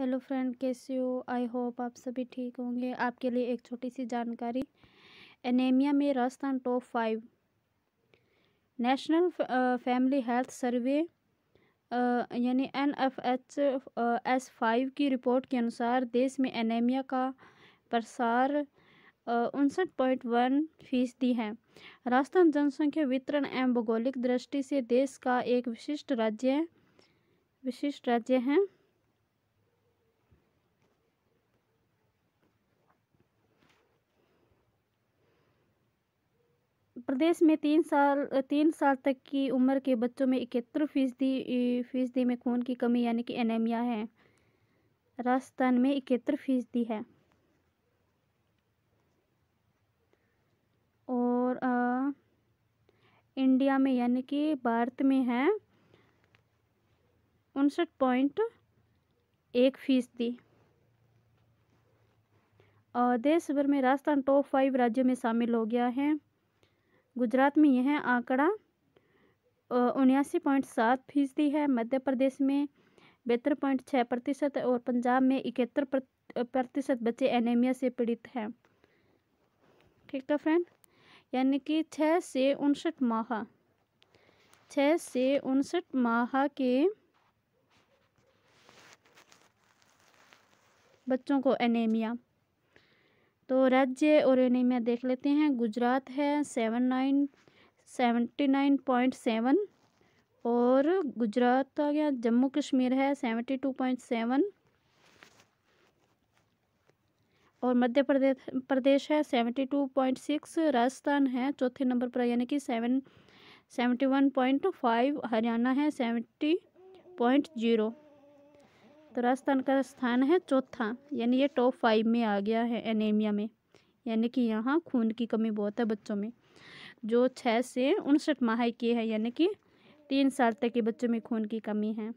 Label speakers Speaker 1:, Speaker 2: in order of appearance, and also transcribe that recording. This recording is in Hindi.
Speaker 1: हेलो फ्रेंड कैसे हो आई होप आप सभी ठीक होंगे आपके लिए एक छोटी सी जानकारी एनेमिया में Rajasthan top five national family health survey यानी N F H S five की रिपोर्ट के अनुसार देश में एनेमिया का प्रसार उनसठ पॉइंट वन फीसदी है राजस्थान जनसंख्या वितरण एवं भौगोलिक दृष्टि से देश का एक विशिष्ट राज्य विशिष्ट राज्य है प्रदेश में तीन साल तीन साल तक की उम्र के बच्चों में इकहत्तर फीसदी फीसदी में खून की कमी यानी कि एनेमिया है राजस्थान में इकहत्तर फीसदी है और आ, इंडिया में यानी कि भारत में है उनसठ पॉइंट एक फीसदी देश भर में राजस्थान टॉप फाइव राज्यों में शामिल हो गया है गुजरात में यह आंकड़ा उन्यासी पॉइंट सात फीसदी है मध्य प्रदेश में बेहतर पॉइंट छः प्रतिशत और पंजाब में इकहत्तर प्रतिशत बच्चे एनेमिया से पीड़ित हैं ठीक है फ्रेंड यानी कि छः से उनसठ माह छः से उनसठ माह के बच्चों को एनेमिया तो राज्य और यानी मैं देख लेते हैं गुजरात है seven nine seventy nine point seven और गुजरात आ गया जम्मू कश्मीर है सेवेंटी टू पॉइंट सेवन और मध्य प्रदेश प्रदेश है seventy two point six Rajasthan है चौथे नंबर पर यानी कि seven seventy one point five Haryana है सेवेंटी पॉइंट जीरो तो राजस्थान का स्थान है चौथा यानी ये टॉप फाइव में आ गया है एनेमिया में यानी कि यहाँ खून की कमी बहुत है बच्चों में जो छः से उनसठ माह के है यानी कि तीन साल तक के बच्चों में खून की कमी है